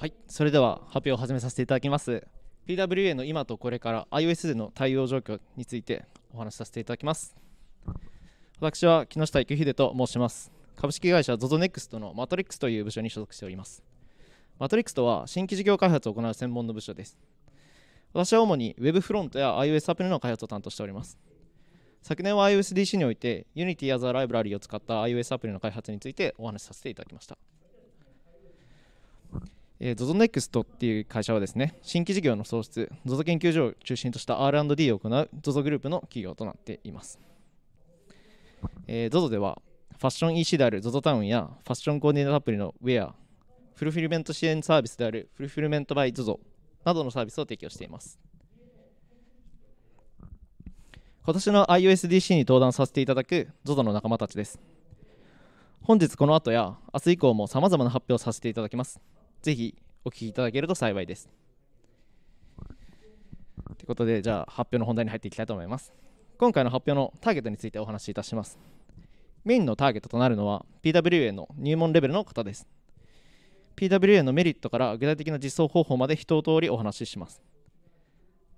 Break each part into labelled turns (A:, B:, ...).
A: はいそれでは発表を始めさせていただきます PWA の今とこれから iOS での対応状況についてお話しさせていただきます私は木下幸秀と申します株式会社 ZOZONEXT のマトリックスという部署に所属しておりますマトリックスとは新規事業開発を行う専門の部署です私は主に Web フロントや iOS アプリの開発を担当しております昨年は iOSDC において Unity as a Library を使った iOS アプリの開発についてお話しさせていただきましたえー、ZOZONEXT っていう会社はですね新規事業の創出 ZOZO 研究所を中心とした R&D を行う ZOZO グループの企業となっています、えー、ZOZO ではファッション EC である ZOZO タウンやファッションコーディネートアプリのウェアフルフィルメント支援サービスであるフルフィルメント by ZOZO などのサービスを提供しています今年の i o s d c に登壇させていただく ZOZO の仲間たちです本日この後や明日以降もさまざまな発表をさせていただきますぜひお聞きいただけると幸いです。ということで、じゃあ発表の本題に入っていきたいと思います。今回の発表のターゲットについてお話しいたします。メインのターゲットとなるのは PWA の入門レベルの方です。PWA のメリットから具体的な実装方法まで一通りお話しします。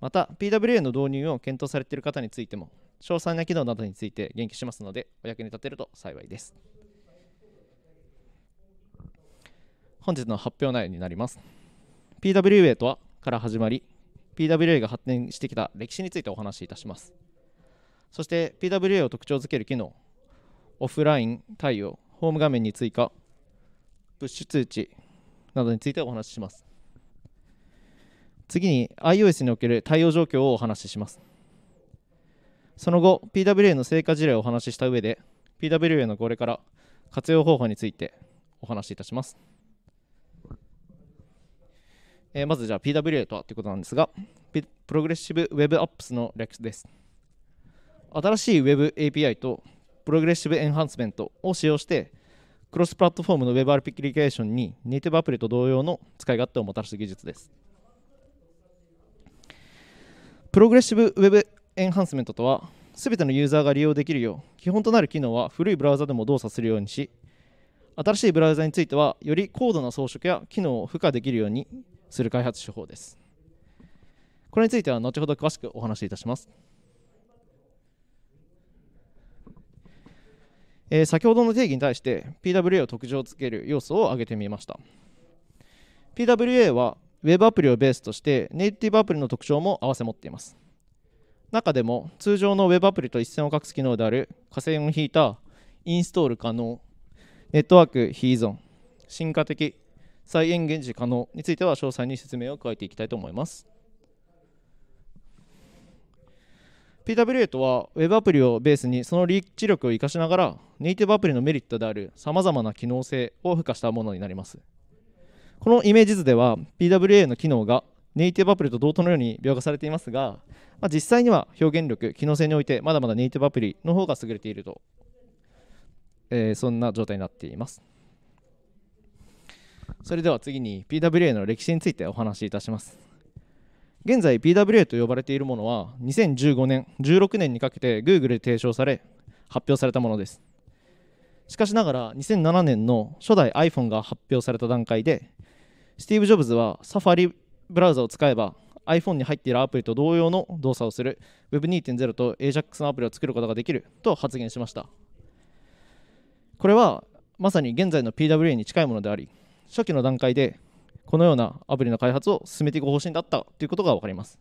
A: また、PWA の導入を検討されている方についても、詳細な機能などについて言及しますので、お役に立てると幸いです。本日の発表内容になります PWA とはから始まり PWA が発展してきた歴史についてお話しいたしますそして PWA を特徴づける機能オフライン対応ホーム画面に追加プッシュ通知などについてお話しします次に iOS における対応状況をお話ししますその後 PWA の成果事例をお話しした上で PWA のこれから活用方法についてお話しいたします。えー、まずじゃあ PWA とはということなんですが、プログレッシブ Web Apps の略です。新しい Web API とプログレッシブエンハンスメントを使用して、クロスプラットフォームの Web アプリケーションにネイティブアプリと同様の使い勝手をもたらす技術です。プログレッシブ Web エンハンスメントとは、すべてのユーザーが利用できるよう、基本となる機能は古いブラウザでも動作するようにし、新しいブラウザについては、より高度な装飾や機能を付加できるように、する開発手法ですこれについては後ほど詳しくお話しいたします、えー、先ほどの定義に対して PWA を特徴つける要素を挙げてみました PWA は Web アプリをベースとしてネイティブアプリの特徴も併せ持っています中でも通常の Web アプリと一線を画す機能である下線を引いたインストール可能ネットワーク非依存進化的再現現時可能については詳細に説明を加えていきたいと思います PWA とは Web アプリをベースにそのリーチ力を生かしながらネイティブアプリのメリットであるさまざまな機能性を付加したものになりますこのイメージ図では PWA の機能がネイティブアプリと同等のように描画されていますが、まあ、実際には表現力機能性においてまだまだネイティブアプリの方が優れていると、えー、そんな状態になっていますそれでは次に PWA の歴史についてお話しいたします現在 PWA と呼ばれているものは2015年16年にかけて Google で提唱され発表されたものですしかしながら2007年の初代 iPhone が発表された段階でスティーブ・ジョブズはサファリブラウザを使えば iPhone に入っているアプリと同様の動作をする Web2.0 と AJAX のアプリを作ることができると発言しましたこれはまさに現在の PWA に近いものであり初期の段階でこのようなアプリの開発を進めていく方針だったということが分かります。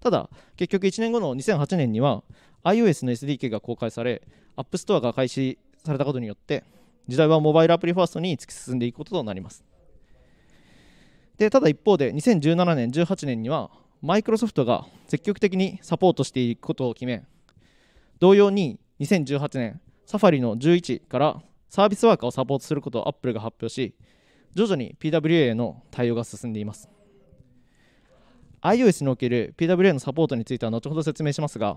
A: ただ、結局1年後の2008年には iOS の SDK が公開され、App Store が開始されたことによって、時代はモバイルアプリファーストに突き進んでいくこととなります。でただ一方で2017年、18年にはマイクロソフトが積極的にサポートしていくことを決め、同様に2018年、サファリの11からサービスワーカーをサポートすることをアップルが発表し、徐々に PWA への対応が進んでいます iOS における PWA のサポートについては後ほど説明しますが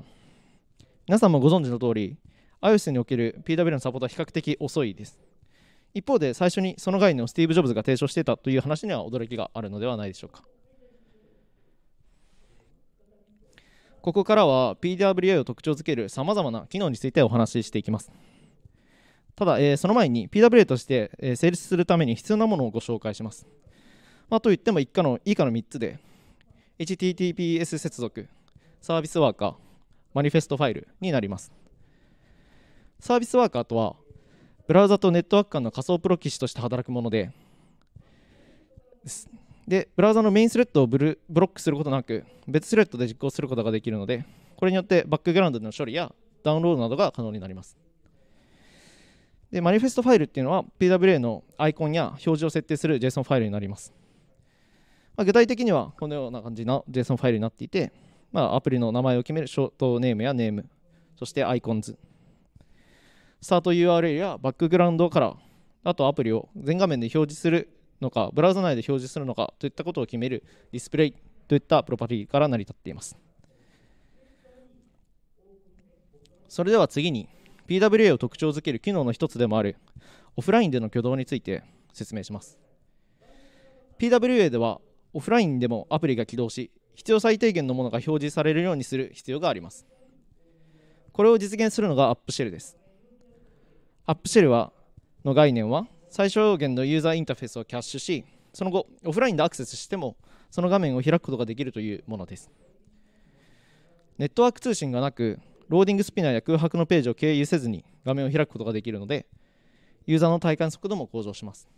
A: 皆さんもご存知の通り iOS における PWA のサポートは比較的遅いです一方で最初にその概念をスティーブ・ジョブズが提唱していたという話には驚きがあるのではないでしょうかここからは PWA を特徴づけるさまざまな機能についてお話ししていきますただ、えー、その前に PWA として、えー、成立するために必要なものをご紹介します。まあ、といっても以下の以下の3つで HTTPS 接続、サービスワーカー、マニフェストファイルになります。サービスワーカーとは、ブラウザとネットワーク間の仮想プロキシとして働くもので、でブラウザのメインスレッドをブルブロックすることなく、別スレッドで実行することができるので、これによってバックグラウンドの処理やダウンロードなどが可能になります。でマニフェストファイルっていうのは PWA のアイコンや表示を設定する JSON ファイルになります、まあ、具体的にはこのような感じの JSON ファイルになっていて、まあ、アプリの名前を決めるショートネームやネームそしてアイコンズスタート URL やバックグラウンドからあとアプリを全画面で表示するのかブラウザ内で表示するのかといったことを決めるディスプレイといったプロパティから成り立っていますそれでは次に PWA を特徴づける機能の一つでもあるオフラインでの挙動について説明します PWA ではオフラインでもアプリが起動し必要最低限のものが表示されるようにする必要がありますこれを実現するのがアップシェルですアップシェルはの概念は最小限のユーザーインターフェースをキャッシュしその後オフラインでアクセスしてもその画面を開くことができるというものですネットワーク通信がなくローディングスピナーや空白のページを経由せずに画面を開くことができるのでユーザーの体感速度も向上します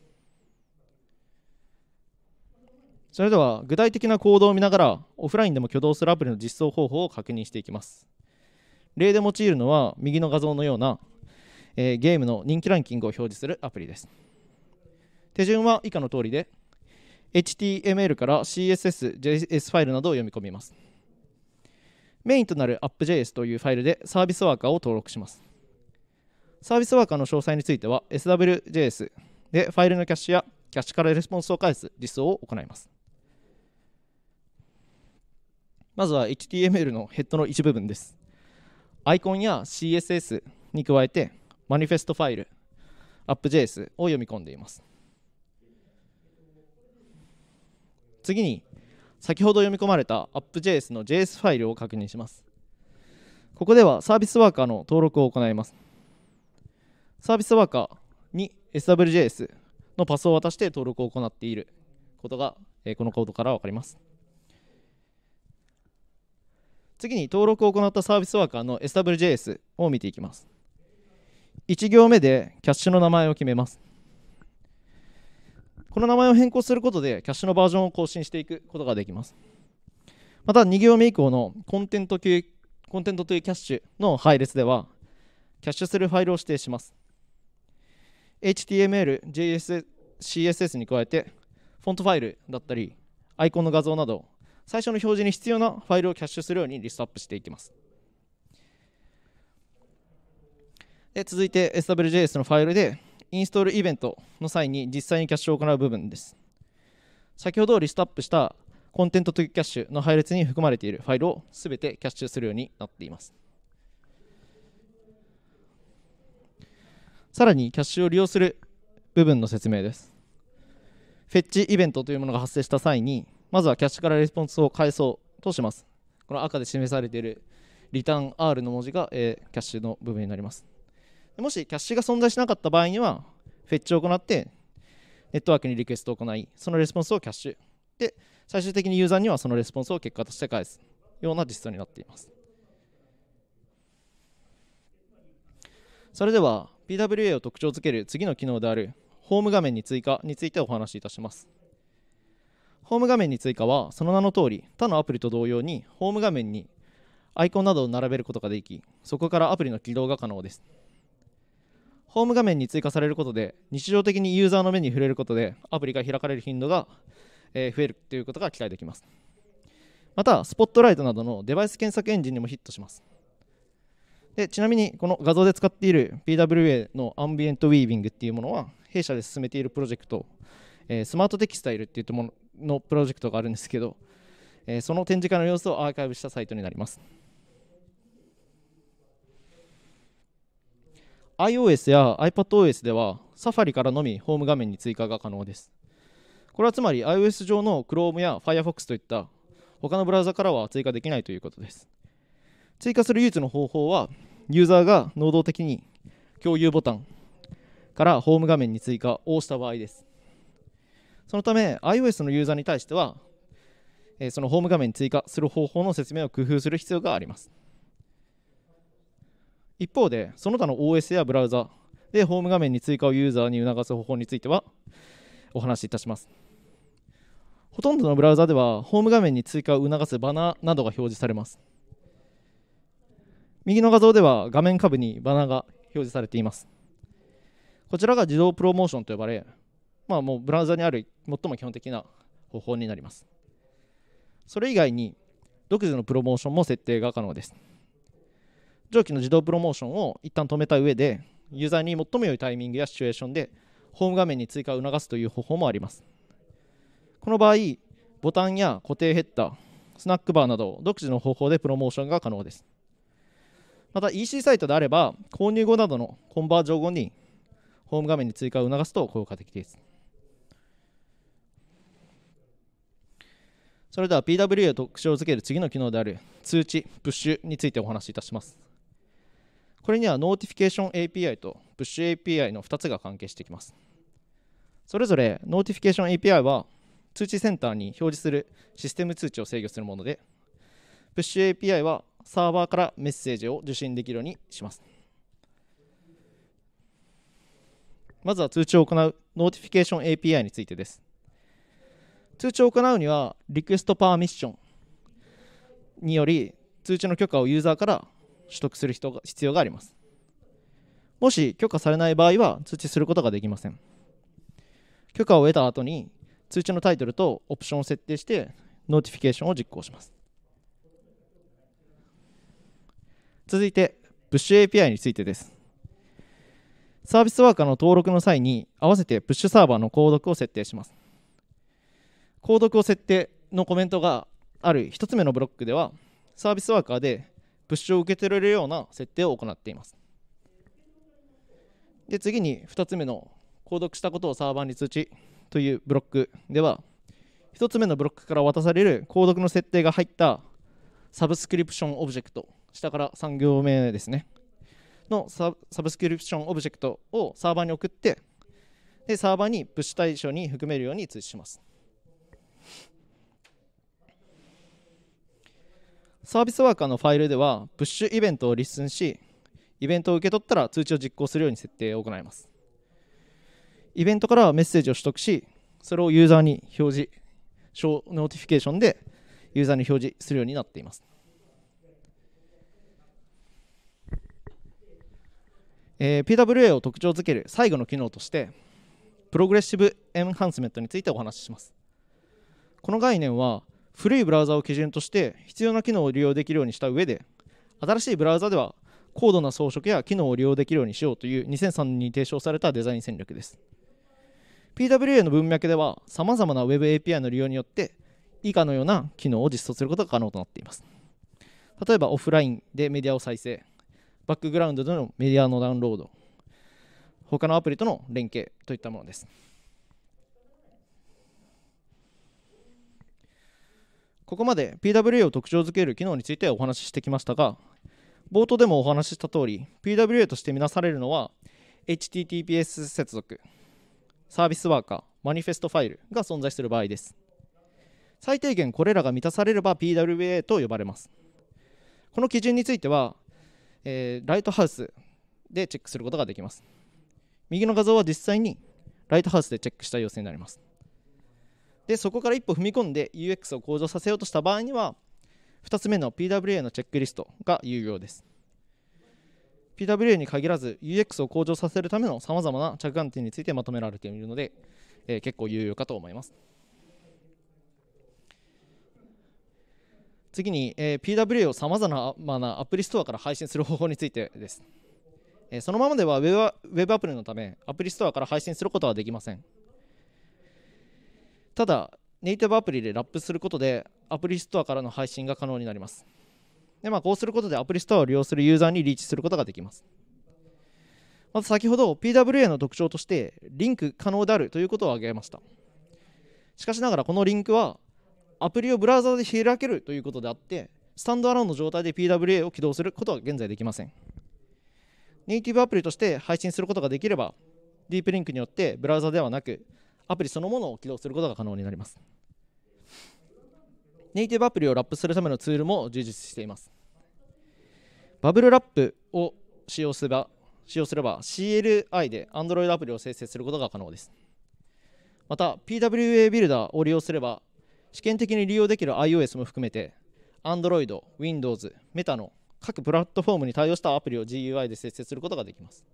A: それでは具体的な行動を見ながらオフラインでも挙動するアプリの実装方法を確認していきます例で用いるのは右の画像のような、えー、ゲームの人気ランキングを表示するアプリです手順は以下の通りで HTML から CSS、JS ファイルなどを読み込みますメインとなる app.js というファイルでサービスワーカーを登録します。サービスワーカーの詳細については SWJS でファイルのキャッシュやキャッシュからレスポンスを返す実装を行います。まずは HTML のヘッドの一部分です。アイコンや CSS に加えてマニフェストファイル、app.js を読み込んでいます。次に先ほど読み込まれた AppJS の JS ファイルを確認しますここではサービスワーカーの登録を行いますサービスワーカーに SWJS のパスを渡して登録を行っていることがこのコードから分かります次に登録を行ったサービスワーカーの SWJS を見ていきます1行目でキャッシュの名前を決めますこの名前を変更することでキャッシュのバージョンを更新していくことができますまた2行目以降のコンテント系コンテントというキャッシュの配列ではキャッシュするファイルを指定します HTML、JS、CSS に加えてフォントファイルだったりアイコンの画像など最初の表示に必要なファイルをキャッシュするようにリストアップしていきますで続いて SWJS のファイルでインストールイベントの際に実際にキャッシュを行う部分です。先ほどリストアップしたコンテントとキャッシュの配列に含まれているファイルをすべてキャッシュするようになっています。さらにキャッシュを利用する部分の説明です。フェッチイベントというものが発生した際に、まずはキャッシュからレスポンスを返そうとします。この赤で示されているリターン R の文字が、えー、キャッシュの部分になります。もしキャッシュが存在しなかった場合には、フェッチを行って、ネットワークにリクエストを行い、そのレスポンスをキャッシュ。で、最終的にユーザーにはそのレスポンスを結果として返すような実装になっています。それでは PWA を特徴づける次の機能であるホーム画面に追加についてお話しいたします。ホーム画面に追加はその名の通り他のアプリと同様にホーム画面にアイコンなどを並べることができそこからアプリの起動が可能です。ホーム画面に追加されることで日常的にユーザーの目に触れることでアプリが開かれる頻度が増えるということが期待できますまたスポットライトなどのデバイス検索エンジンにもヒットしますでちなみにこの画像で使っている PWA のアンビエントウィービングっていうものは弊社で進めているプロジェクト、えスマートテキスタイルっていうもののプロジェクトがあるんですけど、えその展示会の様子をアーカイブしたサイトになります iOS や iPadOS では Safari からのみホーム画面に追加が可能です。これはつまり iOS 上の Chrome や Firefox といった他のブラウザからは追加できないということです。追加する唯一の方法はユーザーが能動的に共有ボタンからホーム画面に追加をした場合です。そのため iOS のユーザーに対してはそのホーム画面に追加する方法の説明を工夫する必要があります。一方で、その他の OS やブラウザでホーム画面に追加をユーザーに促す方法についてはお話しいたします。ほとんどのブラウザではホーム画面に追加を促すバナーなどが表示されます。右の画像では画面下部にバナーが表示されています。こちらが自動プロモーションと呼ばれ、まあ、もうブラウザにある最も基本的な方法になります。それ以外に独自のプロモーションも設定が可能です。上記の自動プロモーションを一旦止めた上でユーザーに最も良いタイミングやシチュエーションでホーム画面に追加を促すという方法もありますこの場合ボタンや固定ヘッダースナックバーなど独自の方法でプロモーションが可能ですまた EC サイトであれば購入後などのコンバージョン後にホーム画面に追加を促すと効果的ですそれでは PWA を特徴づける次の機能である通知、プッシュについてお話しいたします。これにはノーティフィケーション API とプッシュ API の2つが関係してきますそれぞれノーティフィケーション API は通知センターに表示するシステム通知を制御するものでプッシュ API はサーバーからメッセージを受信できるようにしますまずは通知を行うノーティフィケーション API についてです通知を行うにはリクエストパーミッションにより通知の許可をユーザーから取得する人が必要がありますもし許可されない場合は通知することができません許可を得た後に通知のタイトルとオプションを設定してノーティフィケーションを実行します続いてプッシュ API についてですサービスワーカーの登録の際に合わせてプッシュサーバーの購読を設定します購読を設定のコメントがある1つ目のブロックではサービスワーカーでプッシュを受け取れるような設定を行っていますで次に2つ目の購読したことをサーバーに通知というブロックでは1つ目のブロックから渡される購読の設定が入ったサブスクリプションオブジェクト下から3行目ですねのサブスクリプションオブジェクトをサーバーに送ってでサーバーにプッシュ対象に含めるように通知しますサービスワーカーのファイルではプッシュイベントをリッスンしイベントを受け取ったら通知を実行するように設定を行いますイベントからメッセージを取得しそれをユーザーに表示ショーノーティフィケーションでユーザーに表示するようになっています、えー、PWA を特徴づける最後の機能としてプログレッシブエンハンスメントについてお話ししますこの概念は古いブラウザを基準として必要な機能を利用できるようにした上で新しいブラウザでは高度な装飾や機能を利用できるようにしようという2003年に提唱されたデザイン戦略です PWA の文脈ではさまざまな Web API の利用によって以下のような機能を実装することが可能となっています例えばオフラインでメディアを再生バックグラウンドでのメディアのダウンロード他のアプリとの連携といったものですここまで PWA を特徴づける機能についてお話ししてきましたが冒頭でもお話しした通り PWA として見なされるのは HTTPS 接続サービスワーカーマニフェストファイルが存在する場合です最低限これらが満たされれば PWA と呼ばれますこの基準については、えー、ライトハウスでチェックすることができます右の画像は実際にライトハウスでチェックした様子になりますでそこから一歩踏み込んで UX を向上させようとした場合には2つ目の PWA のチェックリストが有用です PWA に限らず UX を向上させるためのさまざまな着眼点についてまとめられているので、えー、結構有用かと思います次に、えー、PWA をさまざまなアプリストアから配信する方法についてです、えー、そのままでは Web アプリのためアプリストアから配信することはできませんただネイティブアプリでラップすることでアプリストアからの配信が可能になりますで、まあ、こうすることでアプリストアを利用するユーザーにリーチすることができますまず先ほど PWA の特徴としてリンク可能であるということを挙げましたしかしながらこのリンクはアプリをブラウザで開けるということであってスタンドアローンの状態で PWA を起動することは現在できませんネイティブアプリとして配信することができればディープリンクによってブラウザではなくアプリそのものを起動することが可能になりますネイティブアプリをラップするためのツールも充実していますバブルラップを使用すれば使用すれば CLI で Android アプリを生成することが可能ですまた PWA ビルダーを利用すれば試験的に利用できる iOS も含めて Android、Windows、Meta の各プラットフォームに対応したアプリを GUI で生成することができます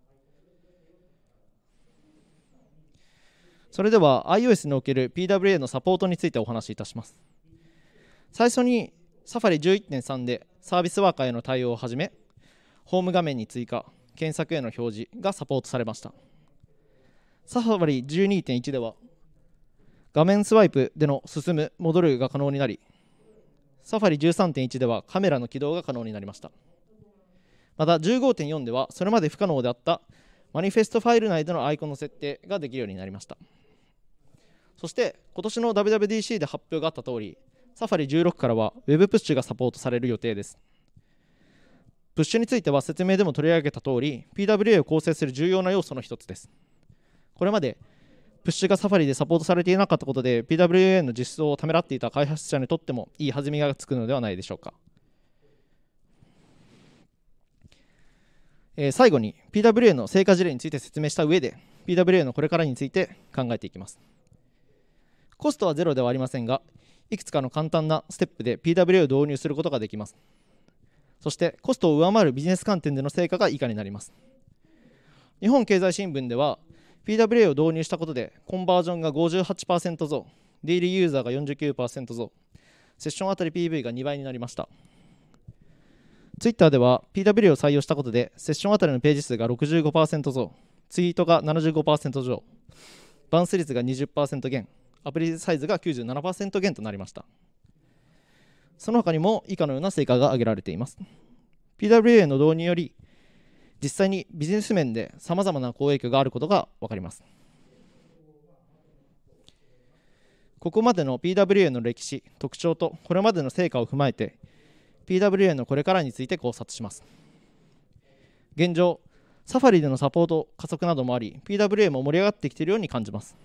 A: それでは iOS における PWA のサポートについてお話しいたします最初に Safari 11.3でサービスワーカーへの対応をはじめホーム画面に追加検索への表示がサポートされました Safari 12.1では画面スワイプでの進む戻るが可能になり Safari 13.1ではカメラの起動が可能になりましたまた15.4ではそれまで不可能であったマニフェストファイル内でのアイコンの設定ができるようになりましたそして今年の WWDC で発表があった通り、サファリ16からは Web プッシュがサポートされる予定です。プッシュについては説明でも取り上げた通り、PWA を構成する重要な要素の一つです。これまで、プッシュがサファリでサポートされていなかったことで、PWA の実装をためらっていた開発者にとってもいい弾みがつくのではないでしょうか。えー、最後に PWA の成果事例について説明した上で PWA のこれからについて考えていきます。コストはゼロではありませんがいくつかの簡単なステップで PWA を導入することができますそしてコストを上回るビジネス観点での成果が以下になります日本経済新聞では PWA を導入したことでコンバージョンが58%増ディリーユーザーが49%増セッションあたり PV が2倍になりましたツイッターでは PWA を採用したことでセッションあたりのページ数が65%増ツイートが75%増バンス率が20%減アプリサイズが97%減となりましたその他にも以下のような成果が挙げられています PWA の導入より実際にビジネス面でさまざまな好影響があることが分かりますここまでの PWA の歴史特徴とこれまでの成果を踏まえて PWA のこれからについて考察します現状サファリでのサポート加速などもあり PWA も盛り上がってきているように感じます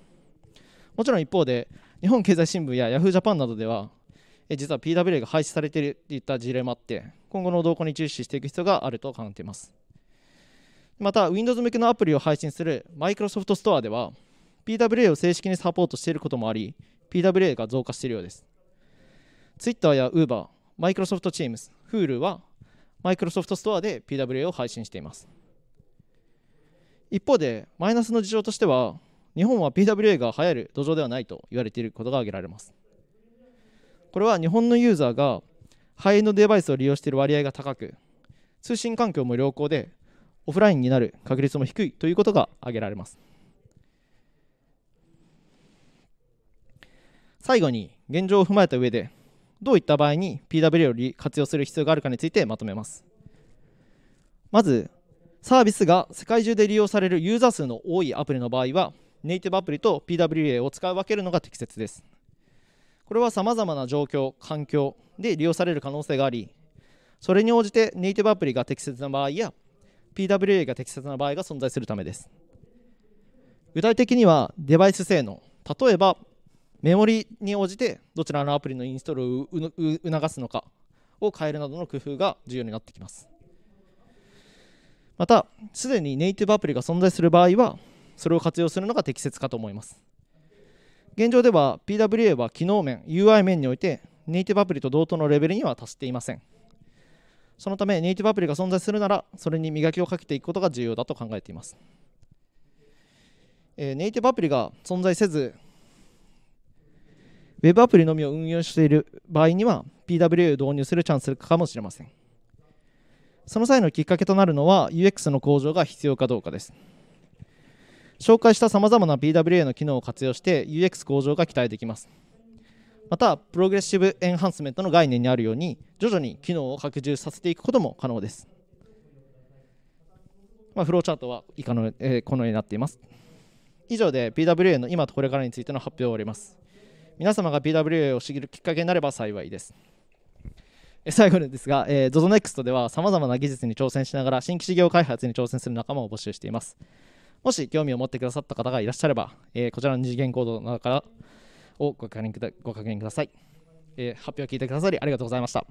A: もちろん一方で日本経済新聞や Yahoo! japan などでは実は PWA が廃止されているといった事例もあって今後の動向に注視していく必要があると考えていますまた Windows 向けのアプリを配信する Microsoft Store では PWA を正式にサポートしていることもあり PWA が増加しているようです Twitter や Uber、Microsoft Teams、Hulu は Microsoft Store で PWA を配信しています一方でマイナスの事情としては日本は PWA が流行る土壌ではないと言われていることが挙げられますこれは日本のユーザーがハイエンドデバイスを利用している割合が高く通信環境も良好でオフラインになる確率も低いということが挙げられます最後に現状を踏まえた上でどういった場合に PWA を活用する必要があるかについてまとめますまずサービスが世界中で利用されるユーザー数の多いアプリの場合はネイティブアプリと PWA を使い分けるのが適切ですこれはさまざまな状況環境で利用される可能性がありそれに応じてネイティブアプリが適切な場合や PWA が適切な場合が存在するためです具体的にはデバイス性能例えばメモリに応じてどちらのアプリのインストールを促すのかを変えるなどの工夫が重要になってきますまたすでにネイティブアプリが存在する場合はそれを活用するのが適切かと思います現状では PWA は機能面 UI 面においてネイティブアプリと同等のレベルには達していませんそのためネイティブアプリが存在するならそれに磨きをかけていくことが重要だと考えています、えネイティブアプリが存在せず Web アプリのみを運用している場合には PWA を導入するチャンスかもしれませんその際のきっかけとなるのは UX の向上が必要かどうかです紹介したさまざまな BWA の機能を活用して UX 向上が期待できますまたプログレッシブエンハンスメントの概念にあるように徐々に機能を拡充させていくことも可能です、まあ、フローチャートは以下の、えー、このようになっています以上で BWA の今とこれからについての発表を終わります皆様が BWA を知るきっかけになれば幸いです最後にですが、え ZOZONEXT ではさまざまな技術に挑戦しながら新規事業開発に挑戦する仲間を募集していますもし興味を持ってくださった方がいらっしゃれば、えー、こちらの二次元コードの中からをご確認くだご確認ください、えー、発表を聞いてくださりありがとうございました。